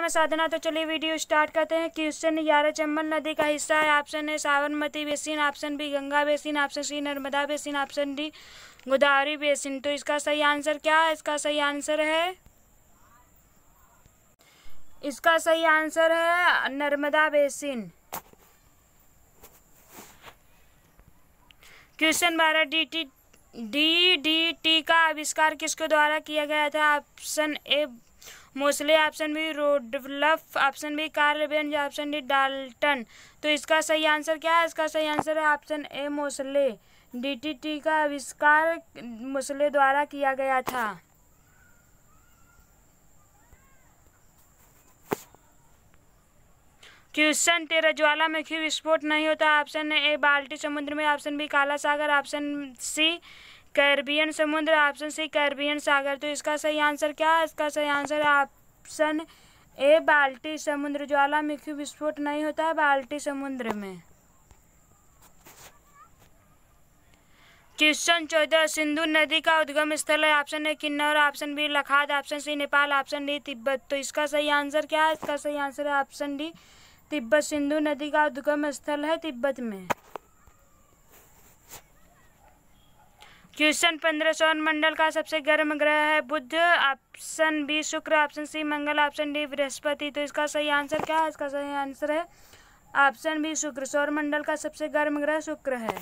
नाम है साधना तो चलिए वीडियो स्टार्ट करते हैं क्वेश्चन ग्यारह चंबल नदी का हिस्सा है ऑप्शन है Sabarmati basin option B Ganga basin option C Narmada basin option D Godavari basin तो इसका सही आंसर क्या है इसका सही आंसर है इसका सही आंसर है नर्मदा बेसिन क्वेश्चन बारह डी टी डीडीटी का आविष्कार किसके द्वारा किया गया था option A Moseley option B Rudolf option B Karl Benz option D Dalton तो इसका सही आंसर क्या है इसका सही आंसर है ऑप्शन ए मोसले डीटीटी का आविष्कार मोसले द्वारा किया गया था क्वेश्चन तेरह ज्वाला में क्यों विस्फोट नहीं होता ऑप्शन ए बाल्टी समुद्र में ऑप्शन बी काला सागर ऑप्शन सी कैरबियन समुद्र ऑप्शन सी कैरबियन सागर तो इसका सही आंसर क्या है इसका सही आंसर है ऑप्शन ए बाल्टी समुद्र ज्वाला में क्यों विस्फोट नहीं होता है बाल्टी समुद्र में क्वेश्चन चौदह सिंधु नदी का उद्गम स्थल है option A Kinnaur option B लखाद option C Nepal option D Tibet तो इसका सही आंसर क्या है इसका सही आंसर है ऑप्शन डी तिब्बत सिंधु नदी का उद्गम स्थल है तिब्बत में क्वेश्चन पंद्रह सौर मंडल का सबसे गर्म ग्रह है Budh option B Shukra option C Mangal option D Brihaspati तो इसका सही आंसर क्या है इसका सही आंसर है ऑप्शन बी शुक्र सौर मंडल का सबसे गर्म ग्रह शुक्र है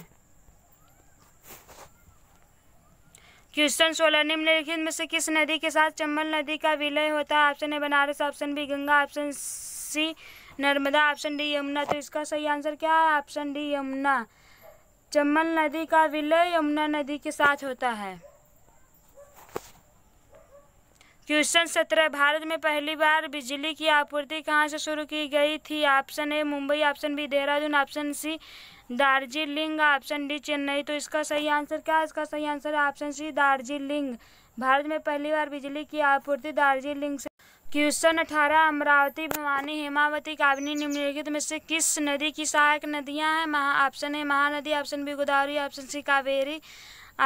क्वेश्चन सोलह निम्नलिखित में से किस नदी के साथ चंबल नदी का विलय होता है option A Banaras option B Ganga option C Narmada option D Yamuna तो इसका सही आंसर क्या है ऑप्शन डी यमुना चम्बल नदी का विलय यमुना नदी के साथ होता है क्वेश्चन सत्रह भारत में पहली बार बिजली की आपूर्ति कहाँ से शुरू की गई थी option A Mumbai option B Dehradun option C Darjeeling option D Chennai तो इसका सही आंसर क्या है इसका सही आंसर है ऑप्शन सी दार्जिलिंग भारत में पहली बार बिजली की आपूर्ति दार्जिलिंग से क्वेश्चन अठारह अमरावती भवानी हेमावती काबिनी निम्नलिखित में से किस नदी की सहायक नदियां हैं महा ऑप्शन है Mahanadi option B Godavari option C Kaveri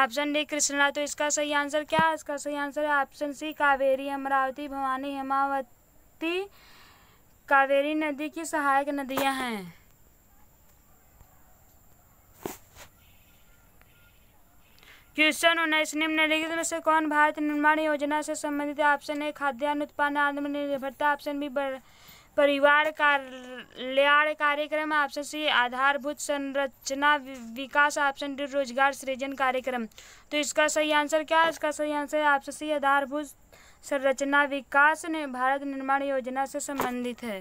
option D Krishna तो इसका सही आंसर क्या है इसका सही आंसर है ऑप्शन सी कावेरी अमरावती भवानी हेमावती कावेरी नदी की सहायक नदियां हैं क्वेश्चन उन्नीस निम्नलिखित में से कौन भारत निर्माण योजना से संबंधित ऑप्शन ए खाद्यान्न उत्पादन आत्मनिर्भरता ऑप्शन बी परिवार कल्याण कार्यक्रम ऑप्शन सी आधारभूत संरचना विकास ऑप्शन डी रोजगार सृजन कार्यक्रम तो इसका सही आंसर क्या है इसका सही आंसर ऑप्शन सी आधारभूत संरचना विकास ने भारत निर्माण योजना से संबंधित है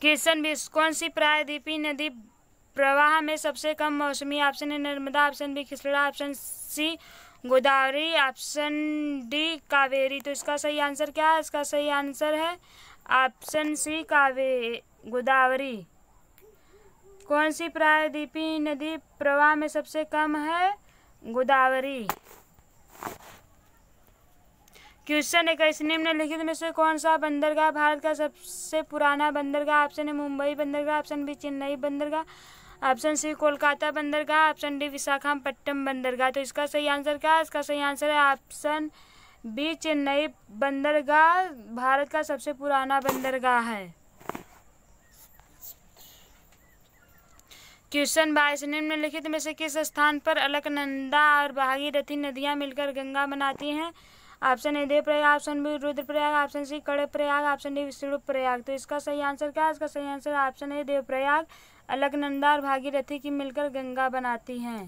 क्वेश्चन बीस कौन सी प्रायद्वीपी नदी प्रवाह में सबसे कम मौसमी ऑप्शन है नर्मदा ऑप्शन बी खिसड़ा option C Godavari option D Kaveri तो इसका सही आंसर क्या है इसका सही आंसर है ऑप्शन सी कावे गोदावरी कौन सी प्रायद्वीपी नदी प्रवाह में सबसे कम है गोदावरी क्वेश्चन इक्कीस निम्नलिखित में से कौन सा बंदरगाह भारत का सबसे पुराना बंदरगाह ऑप्शन है मुंबई बंदरगाह ऑप्शन बी चेन्नई बंदरगाह ऑप्शन सी कोलकाता बंदरगाह ऑप्शन डी विशाखापट्टनम बंदरगाह तो इसका सही आंसर क्या है इसका सही आंसर है ऑप्शन बी चेन्नई बंदरगाह भारत का सबसे पुराना बंदरगाह है क्वेश्चन बाईस निम्नलिखित तो में से किस स्थान पर अलकनंदा और भागीरथी नदियां मिलकर गंगा बनाती हैं option A Devprayag option B Rudraprayag option C Karnaprayag option D Vishnuprayag तो इसका सही आंसर क्या है इसका सही answer option A Devprayag और भागीरथी की मिलकर गंगा बनाती हैं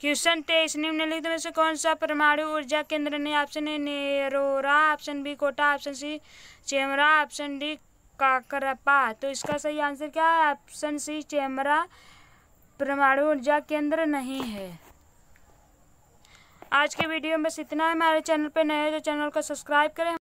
क्वेश्चन तेईस निम्नलिखित में से कौन सा परमाणु ऊर्जा केंद्र ने option A Narora option B Kota option C Chamera option D Kakrapar तो इसका सही आंसर क्या है ऑप्शन सी चेमरा परमाणु ऊर्जा केंद्र नहीं है आज के वीडियो में बस इतना है हमारे चैनल पर नए जो तो चैनल को सब्सक्राइब करें